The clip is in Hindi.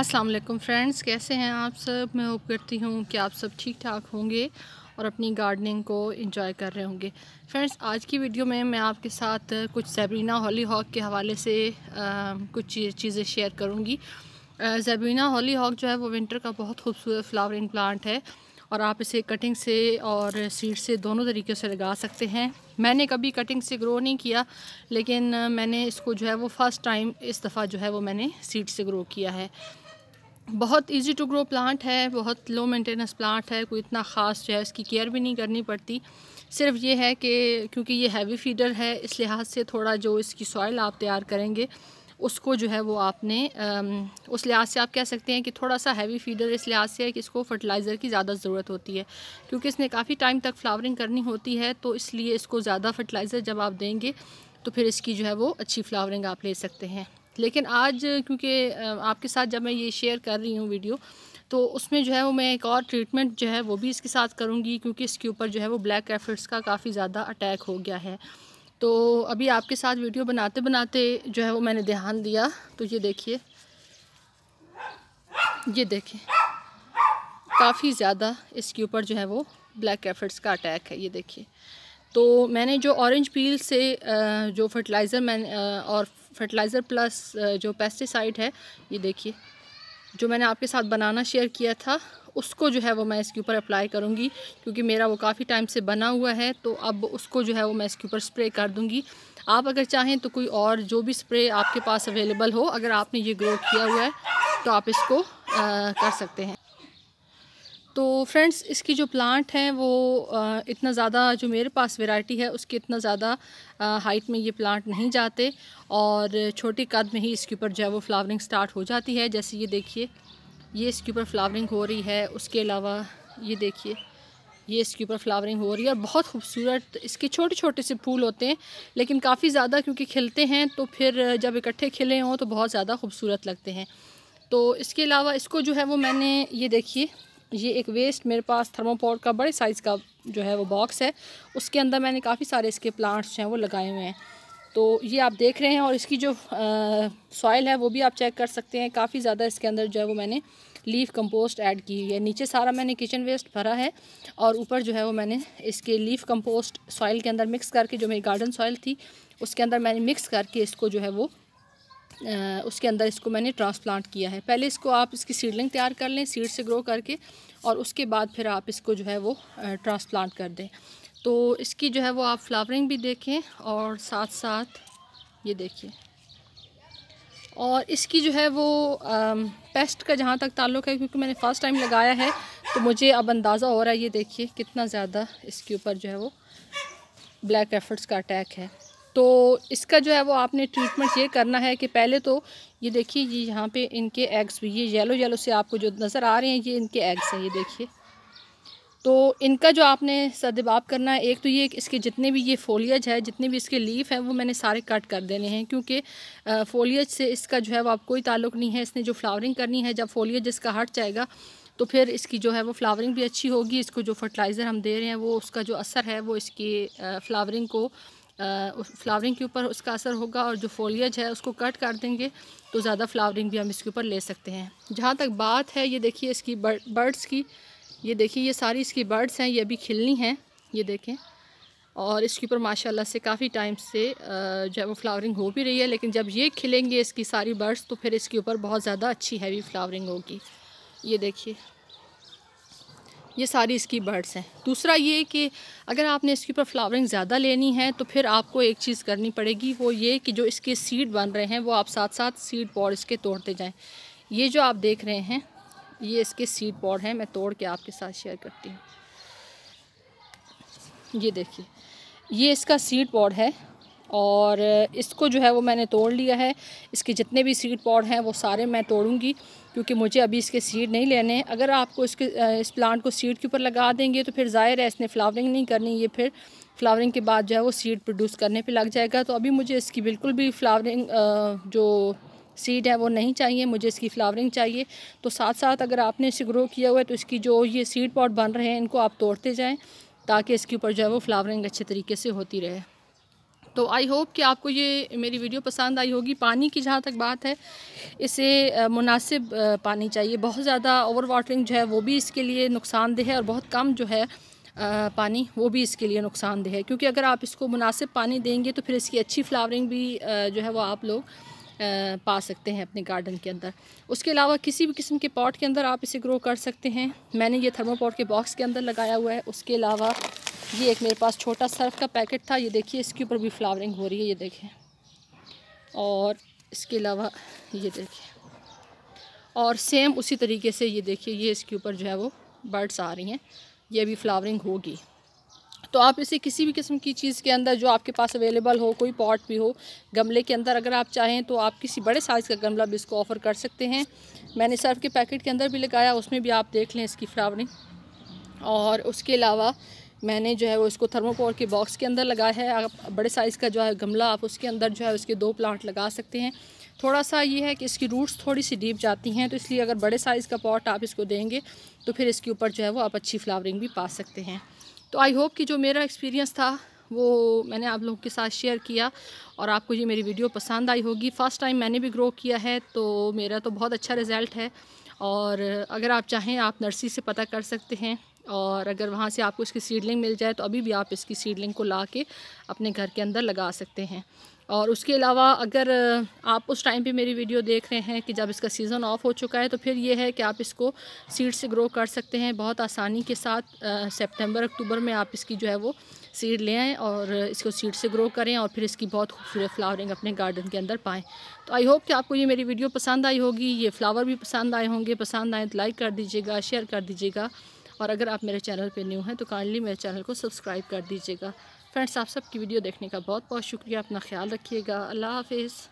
अस्सलाम वालेकुम फ्रेंड्स कैसे हैं आप सब मैं होप करती हूँ कि आप सब ठीक ठाक होंगे और अपनी गार्डनिंग को इंजॉय कर रहे होंगे फ्रेंड्स आज की वीडियो में मैं आपके साथ कुछ सेबरीना हॉली हॉक के हवाले से आ, कुछ चीज़ें शेयर करूँगी जेबीना हॉली हॉक जो है वो विंटर का बहुत खूबसूरत फ्लावरिंग प्लांट है और आप इसे कटिंग से और सीड से दोनों तरीके से लगा सकते हैं मैंने कभी कटिंग से ग्रो नहीं किया लेकिन मैंने इसको जो है वो फ़र्स्ट टाइम इस दफ़ा जो है वो मैंने सीड से ग्रो किया है बहुत इजी टू ग्रो प्लांट है बहुत लो मेंटेनेंस प्लांट है कोई इतना ख़ास जो है इसकी केयर भी नहीं करनी पड़ती सिर्फ ये है कि क्योंकि ये हैवी फीडर है इस लिहाज से थोड़ा जो इसकी सॉइल आप तैयार करेंगे उसको जो है वो आपने उस लिहाज से आप कह सकते हैं कि थोड़ा सा हैवी फीडर इस लिहाज से है कि इसको फर्टिलाइज़र की ज़्यादा ज़रूरत होती है क्योंकि इसने काफ़ी टाइम तक फ्लावरिंग करनी होती है तो इसलिए इसको ज़्यादा फर्टिलाइज़र जब आप देंगे तो फिर इसकी जो है वो अच्छी फ्लावरिंग आप ले सकते हैं लेकिन आज क्योंकि आपके साथ जब मैं ये शेयर कर रही हूँ वीडियो तो उसमें जो है वो मैं एक और ट्रीटमेंट जो है वो भी इसके साथ करूँगी क्योंकि इसके ऊपर जो है वो ब्लैक एफर्ट्स का काफ़ी ज़्यादा अटैक हो गया है तो अभी आपके साथ वीडियो बनाते बनाते जो है वो मैंने ध्यान दिया तो ये देखिए ये देखें काफ़ी ज़्यादा इसके ऊपर जो है वो ब्लैक एफर्ट्स का अटैक है ये देखिए तो मैंने जो ऑरेंज पील से जो फर्टिलाइज़र मैंने और फर्टिलाइज़र प्लस जो पेस्टिसाइड है ये देखिए जो मैंने आपके साथ बनाना शेयर किया था उसको जो है वो मैं इसके ऊपर अप्लाई करूँगी क्योंकि मेरा वो काफ़ी टाइम से बना हुआ है तो अब उसको जो है वो मैं इसके ऊपर स्प्रे कर दूँगी आप अगर चाहें तो कोई और जो भी स्प्रे आपके पास अवेलेबल हो अगर आपने ये ग्रो किया हुआ है तो आप इसको आ, कर सकते हैं तो फ्रेंड्स इसकी जो प्लांट है वो इतना ज़्यादा जो मेरे पास वैरायटी है उसकी इतना ज़्यादा हाइट में ये प्लांट नहीं जाते और छोटी कद में ही इसके ऊपर जो है वो फ्लावरिंग स्टार्ट हो जाती है जैसे ये देखिए ये इसके ऊपर फ्लावरिंग हो रही है उसके अलावा ये देखिए ये इसके ऊपर फ्लावरिंग हो रही है और बहुत खूबसूरत इसके छोटे छोटे से फूल होते हैं लेकिन काफ़ी ज़्यादा क्योंकि खिलते हैं तो फिर जब इकट्ठे खिले हों तो बहुत ज़्यादा खूबसूरत लगते हैं तो इसके अलावा इसको जो है वो मैंने ये देखिए ये एक वेस्ट मेरे पास थर्मोपोर्ट का बड़े साइज़ का जो है वो बॉक्स है उसके अंदर मैंने काफ़ी सारे इसके प्लांट्स जो हैं वो लगाए हुए हैं तो ये आप देख रहे हैं और इसकी जो सॉइल है वो भी आप चेक कर सकते हैं काफ़ी ज़्यादा इसके अंदर जो है वो मैंने लीफ कंपोस्ट ऐड की हुई है नीचे सारा मैंने किचन वेस्ट भरा है और ऊपर जो है वो मैंने इसके लीफ कंपोस्ट सॉइल के अंदर मिक्स करके जो मेरी गार्डन सॉइल थी उसके अंदर मैंने मिक्स करके इसको जो है वो उसके अंदर इसको मैंने ट्रांसप्लांट किया है पहले इसको आप इसकी सीडलिंग तैयार कर लें सीड से ग्रो करके और उसके बाद फिर आप इसको जो है वो ट्रांसप्लांट कर दें तो इसकी जो है वो आप फ्लावरिंग भी देखें और साथ साथ ये देखिए और इसकी जो है वो पेस्ट का जहाँ तक ताल्लुक है क्योंकि मैंने फ़र्स्ट टाइम लगाया है तो मुझे अब अंदाज़ा हो रहा है ये देखिए कितना ज़्यादा इसके ऊपर जो है वो ब्लैक एफर्ट्स का अटैक है तो इसका जो है वो आपने ट्रीटमेंट ये करना है कि पहले तो ये देखिए ये यहाँ पे इनके एग्स भी ये येलो येलो से आपको जो नज़र आ रहे हैं ये इनके एग्स हैं ये देखिए तो इनका जो आपने सदबाब करना है एक तो ये इसके जितने भी ये फोलियज है जितने भी इसके लीफ हैं वो मैंने सारे कट कर देने हैं क्योंकि फोलियज से इसका जो है वो आप कोई ताल्लुक नहीं है इसने जो फ्लावरिंग करनी है जब फोलियज इसका हट जाएगा तो फिर इसकी जो है वो फ्लावरिंग भी अच्छी होगी इसको जो फर्टिलाइज़र हम दे रहे हैं वो उसका जो असर है वो इसकी फ्लावरिंग को फ्लावरिंग के ऊपर उसका असर होगा और जो फोलियज है उसको कट कर देंगे तो ज़्यादा फ्लावरिंग भी हम इसके ऊपर ले सकते हैं जहाँ तक बात है ये देखिए इसकी बर्ड्स की ये देखिए ये सारी इसकी बर्ड्स हैं ये अभी खिलनी हैं ये देखें और इसके ऊपर माशाल्लाह से काफ़ी टाइम से जो है वो फ्लावरिंग हो भी रही है लेकिन जब ये खिलेंगे इसकी सारी बर्ड्स तो फिर इसके ऊपर बहुत ज़्यादा अच्छी हैवी फ्लावरिंग होगी ये देखिए ये सारी इसकी बर्ड्स हैं दूसरा ये कि अगर आपने इसके ऊपर फ्लावरिंग ज़्यादा लेनी है तो फिर आपको एक चीज़ करनी पड़ेगी वो ये कि जो इसके सीड बन रहे हैं वो आप साथ साथ सीड पॉड इसके तोड़ते जाएँ ये जो आप देख रहे हैं ये इसके सीड पॉड हैं मैं तोड़ के आपके साथ शेयर करती हूँ ये देखिए ये इसका सीड पॉड है और इसको जो है वो मैंने तोड़ लिया है इसके जितने भी सीड पॉड हैं वो सारे मैं तोड़ूंगी क्योंकि मुझे अभी इसके सीड नहीं लेने अगर आपको इसके इस प्लांट को सीड के ऊपर लगा देंगे तो फिर ज़ाहिर है इसने फ्लावरिंग नहीं करनी ये फिर फ्लावरिंग के बाद जो है वो सीड प्रोड्यूस करने पर लग जाएगा तो अभी मुझे इसकी बिल्कुल भी फ्लावरिंग जो सीड है वो नहीं चाहिए मुझे इसकी फ्लावरिंग चाहिए तो साथ साथ अगर आपने इसे ग्रो किया हुआ है तो इसकी जो ये सीड पॉट बन रहे हैं इनको आप तोड़ते जाएँ ताकि इसके ऊपर जो है वो फ्लावरिंग अच्छे तरीके से होती रहे तो आई होप कि आपको ये मेरी वीडियो पसंद आई होगी पानी की जहाँ तक बात है इसे मुनासिब पानी चाहिए बहुत ज़्यादा ओवर वाटरिंग जो है वो भी इसके लिए नुकसानदेह है और बहुत कम जो है पानी वो भी इसके लिए नुकसानदेह है क्योंकि अगर आप इसको मुनासिब पानी देंगे तो फिर इसकी अच्छी फ्लावरिंग भी जो है वो आप लोग पा सकते हैं अपने गार्डन के अंदर उसके अलावा किसी भी किस्म के पॉट के अंदर आप इसे ग्रो कर सकते हैं मैंने ये थर्मोपॉट के बॉक्स के अंदर लगाया हुआ है उसके अलावा ये एक मेरे पास छोटा सर्फ का पैकेट था ये देखिए इसके ऊपर भी फ्लावरिंग हो रही है ये देखें और इसके अलावा ये देखिए और सेम उसी तरीके से ये देखिए ये इसके ऊपर जो है वो बर्ड्स आ रही हैं ये भी फ्लावरिंग होगी तो आप इसे किसी भी किस्म की चीज़ के अंदर जो आपके पास अवेलेबल हो कोई पॉट भी हो गमले के अंदर अगर आप चाहें तो आप किसी बड़े साइज़ का गमला भी इसको ऑफ़र कर सकते हैं मैंने सर्फ के पैकेट के अंदर भी लगाया उसमें भी आप देख लें इसकी फ्लावरिंग और उसके अलावा मैंने जो है वो इसको थर्मोकोल के बॉक्स के अंदर लगाया है आप बड़े साइज़ का जो है गमला आप उसके अंदर जो है उसके दो प्लांट लगा सकते हैं थोड़ा सा ये है कि इसकी रूट्स थोड़ी सी डीप जाती हैं तो इसलिए अगर बड़े साइज़ का पॉट आप इसको देंगे तो फिर इसके ऊपर जो है वो आप अच्छी फ्लावरिंग भी पा सकते हैं तो आई होप कि जो मेरा एक्सपीरियंस था वो मैंने आप लोगों के साथ शेयर किया और आपको ये मेरी वीडियो पसंद आई होगी फ़र्स्ट टाइम मैंने भी ग्रो किया है तो मेरा तो बहुत अच्छा रिज़ल्ट है और अगर आप चाहें आप नर्सरी से पता कर सकते हैं और अगर वहाँ से आपको इसकी सीडलिंग मिल जाए तो अभी भी आप इसकी सीडलिंग को ला के अपने घर के अंदर लगा सकते हैं और उसके अलावा अगर आप उस टाइम पे मेरी वीडियो देख रहे हैं कि जब इसका सीज़न ऑफ हो चुका है तो फिर ये है कि आप इसको सीड से ग्रो कर सकते हैं बहुत आसानी के साथ सितंबर अक्टूबर में आप इसकी जो है वो सीड ले आएँ और इसको सीड से ग्रो करें और फिर इसकी बहुत खूबसूरत फ्लावरिंग अपने गार्डन के अंदर पाएँ तो आई होप कि आपको ये मेरी वीडियो पसंद आई होगी ये फ्लावर भी पसंद आए होंगे पसंद आएँ तो लाइक कर दीजिएगा शेयर कर दीजिएगा और अगर आप मेरे चैनल पर न्यू हैं तो काइंडली मेरे चैनल को सब्सक्राइब कर दीजिएगा फ्रेंड्स आप सबकी वीडियो देखने का बहुत बहुत शुक्रिया अपना ख्याल रखिएगा अल्लाह हाफिज़